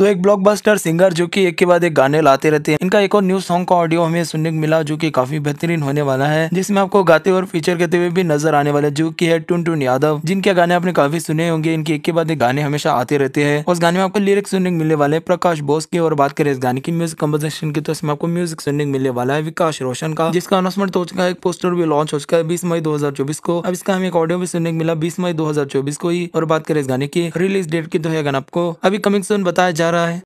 तो एक blockbuster singer जो कि एक के बाद एक गाने लाते रहते हैं इनका एक और न्यू सॉन्ग का ऑडियो हमें सुनने को मिला जो कि काफी बेहतरीन होने वाला है जिसमें आपको गाते और फीचर करते हुए भी नजर आने वाले जो की है टुन टुन यादव जिनके गाने आपने काफी सुने होंगे इनके एक के बाद एक गाने हमेशा आते रहते हैं उस गाने में आपको लिरिक्स सुनने को मिलने वाले प्रकाश बोस की और बात करें इस गाने की म्यूजिक कम्पोजिशन की तो इसमें आपको म्यूजिक सुनने को मिलने वाला है विकास रोशन का जिसका अनाउंसमेंट हो चुका है एक पोस्टर भी लॉन्च हो चुका है बीस मई दो को अब इसका हमें एक ऑडियो भी सुनने को मिला बीस मई दो को ही और बात करें इस गाने की रिलीज डेट की तो है गाना आपको अभी कमिंग सुन बताया जा вторая.